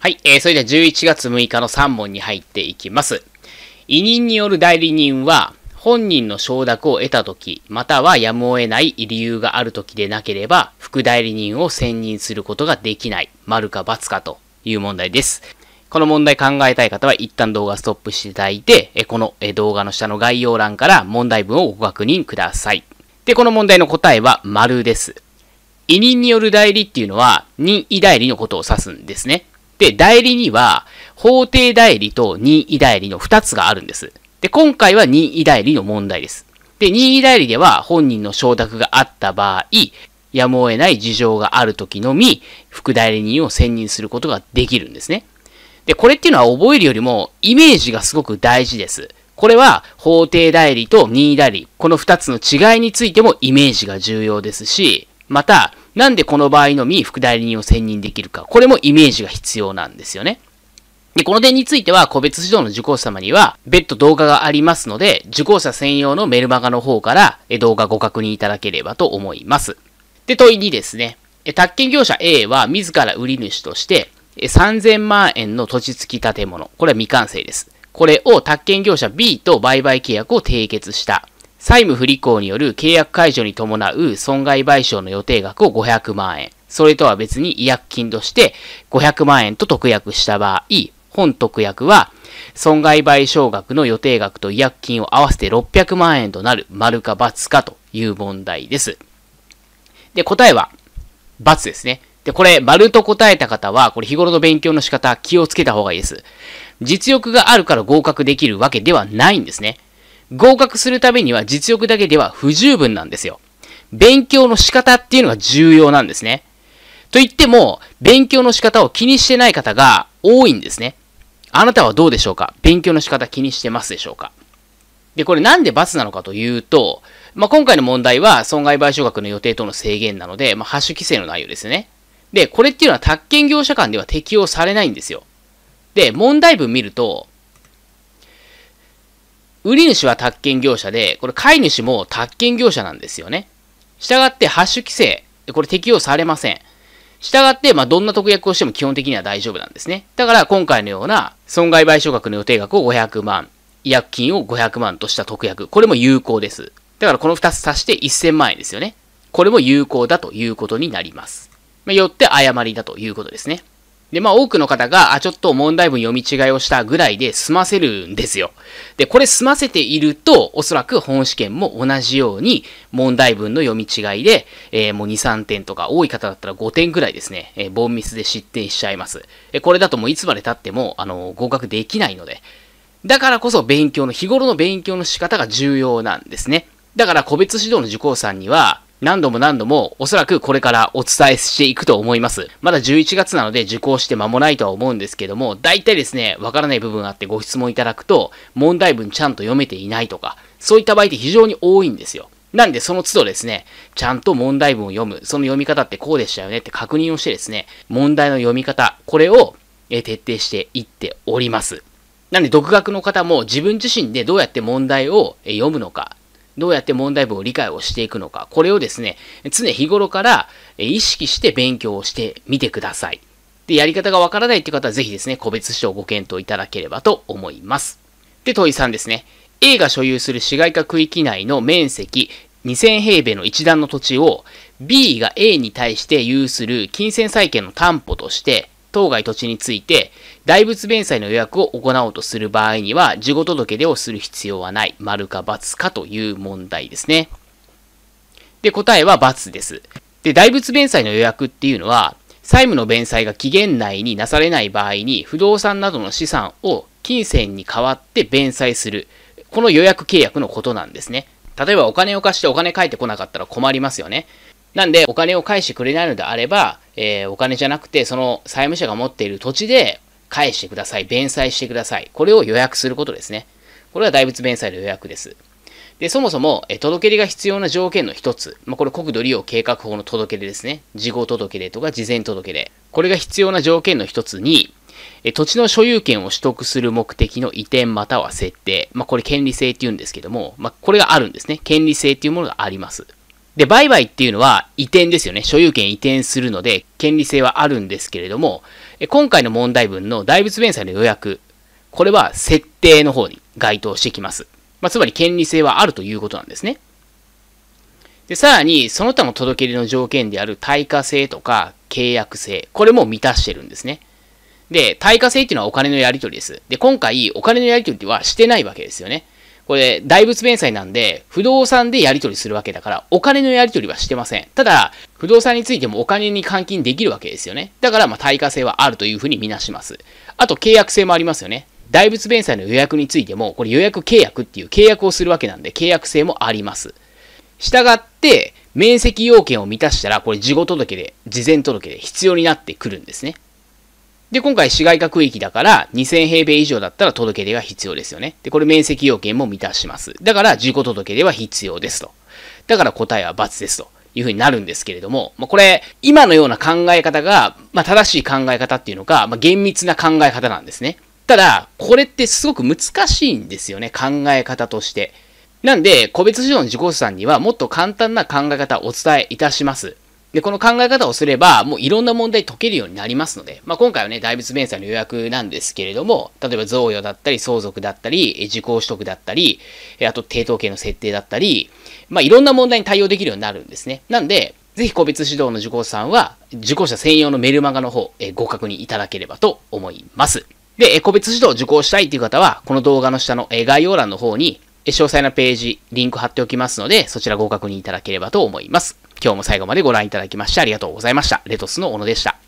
はい、えー、それでは11月6日の3問に入っていきます。委任による代理人は、本人の承諾を得たとき、またはやむを得ない理由があるときでなければ、副代理人を選任することができない、丸か×かという問題です。この問題考えたい方は一旦動画ストップしていただいて、この動画の下の概要欄から問題文をご確認ください。で、この問題の答えは丸です。委任による代理っていうのは、任意代理のことを指すんですね。で、代理には、法定代理と任意代理の2つがあるんです。で、今回は任意代理の問題です。で、任意代理では本人の承諾があった場合、やむを得ない事情がある時のみ、副代理人を選任することができるんですね。で、これっていうのは覚えるよりも、イメージがすごく大事です。これは、法定代理と任意代理、この2つの違いについてもイメージが重要ですし、また、なんでこの場合のみ副代理人を選任できるか。これもイメージが必要なんですよね。で、この点については、個別指導の受講者様には、別途動画がありますので、受講者専用のメルマガの方から動画ご確認いただければと思います。で、問い2ですね。宅建業者 A は、自ら売り主として、3000万円の土地付き建物、これは未完成です。これを宅建業者 B と売買契約を締結した。債務不履行による契約解除に伴う損害賠償の予定額を500万円、それとは別に違約金として500万円と特約した場合、本特約は損害賠償額の予定額と違約金を合わせて600万円となる丸か×かという問題です。で、答えは×ですね。で、これ、丸と答えた方は、これ日頃の勉強の仕方、気をつけた方がいいです。実力があるから合格できるわけではないんですね。合格するためには実力だけでは不十分なんですよ。勉強の仕方っていうのが重要なんですね。と言っても、勉強の仕方を気にしてない方が多いんですね。あなたはどうでしょうか勉強の仕方気にしてますでしょうかで、これなんで罰なのかというと、まあ、今回の問題は損害賠償額の予定等の制限なので、まあ、ハッシュ規制の内容ですね。で、これっていうのは宅建業者間では適用されないんですよ。で、問題文見ると、売り主は宅建業者で、これ買い主も宅建業者なんですよね。従って、ハッシュ規制、これ適用されません。従って、まあ、どんな特約をしても基本的には大丈夫なんですね。だから、今回のような損害賠償額の予定額を500万、違約金を500万とした特約、これも有効です。だから、この2つ足して1000万円ですよね。これも有効だということになります。まあ、よって誤りだということですね。で、まあ多くの方が、あ、ちょっと問題文読み違いをしたぐらいで済ませるんですよ。で、これ済ませていると、おそらく本試験も同じように、問題文の読み違いで、えー、もう2、3点とか、多い方だったら5点ぐらいですね、えー、ボンミスで失点しちゃいます。え、これだともういつまで経っても、あのー、合格できないので。だからこそ勉強の、日頃の勉強の仕方が重要なんですね。だから個別指導の受講さんには、何度も何度もおそらくこれからお伝えしていくと思います。まだ11月なので受講して間もないとは思うんですけども、大体ですね、わからない部分があってご質問いただくと、問題文ちゃんと読めていないとか、そういった場合って非常に多いんですよ。なんでその都度ですね、ちゃんと問題文を読む、その読み方ってこうでしたよねって確認をしてですね、問題の読み方、これを徹底していっております。なんで、独学の方も自分自身でどうやって問題を読むのか、どうやって問題文を理解をしていくのか、これをですね、常日頃から意識して勉強をしてみてください。で、やり方がわからないっていう方はぜひですね、個別指導をご検討いただければと思います。で、問い3ですね。A が所有する市街化区域内の面積2000平米の一段の土地を B が A に対して有する金銭債権の担保として当該土地について大仏弁済の予約を行おうとする場合には、事後届出をする必要はない。丸か×かという問題ですね。で、答えは×です。で、大仏弁済の予約っていうのは、債務の弁済が期限内になされない場合に、不動産などの資産を金銭に代わって弁済する。この予約契約のことなんですね。例えばお金を貸してお金返ってこなかったら困りますよね。なんで、お金を返してくれないのであれば、えー、お金じゃなくて、その債務者が持っている土地で返してください、弁済してください。これを予約することですね。これは大仏弁済の予約です。で、そもそも、え届け出が必要な条件の一つ。まあ、これ国土利用計画法の届け出ですね。事後届け出とか事前届け出。これが必要な条件の一つに、え土地の所有権を取得する目的の移転または設定。まあ、これ権利性って言うんですけども、まあ、これがあるんですね。権利性っていうものがあります。で、売買っていうのは移転ですよね。所有権移転するので、権利性はあるんですけれども、今回の問題文の大仏弁済の予約、これは設定の方に該当してきます。まあ、つまり権利性はあるということなんですね。で、さらに、その他の届け出の条件である対価性とか契約性、これも満たしてるんですね。で、対価性っていうのはお金のやり取りです。で、今回、お金のやり取りはしてないわけですよね。これ、大仏弁済なんで、不動産でやり取りするわけだから、お金のやり取りはしてません。ただ、不動産についてもお金に換金できるわけですよね。だから、まあ、対価性はあるというふうにみなします。あと、契約性もありますよね。大仏弁済の予約についても、これ予約契約っていう契約をするわけなんで、契約性もあります。したがって、面積要件を満たしたら、これ事後届で、事前届で必要になってくるんですね。で、今回市街化区域だから、2000平米以上だったら届け出が必要ですよね。で、これ面積要件も満たします。だから、事故届け出は必要ですと。だから答えは×ですと。いうふうになるんですけれども、まあ、これ、今のような考え方が、まあ、正しい考え方っていうのか、まあ、厳密な考え方なんですね。ただ、これってすごく難しいんですよね、考え方として。なんで、個別指導の事講者さんにはもっと簡単な考え方をお伝えいたします。で、この考え方をすれば、もういろんな問題解けるようになりますので、まあ、今回はね、大仏弁済の予約なんですけれども、例えば贈与だったり、相続だったり、受講取得だったり、あと抵当権の設定だったり、まあ、いろんな問題に対応できるようになるんですね。なんで、ぜひ個別指導の受講さんは、受講者専用のメルマガの方、えご確認いただければと思います。で、個別指導を受講したいという方は、この動画の下の概要欄の方に、詳細なページ、リンク貼っておきますので、そちらご確認いただければと思います。今日も最後までご覧いただきましてありがとうございました。レトスの小野でした。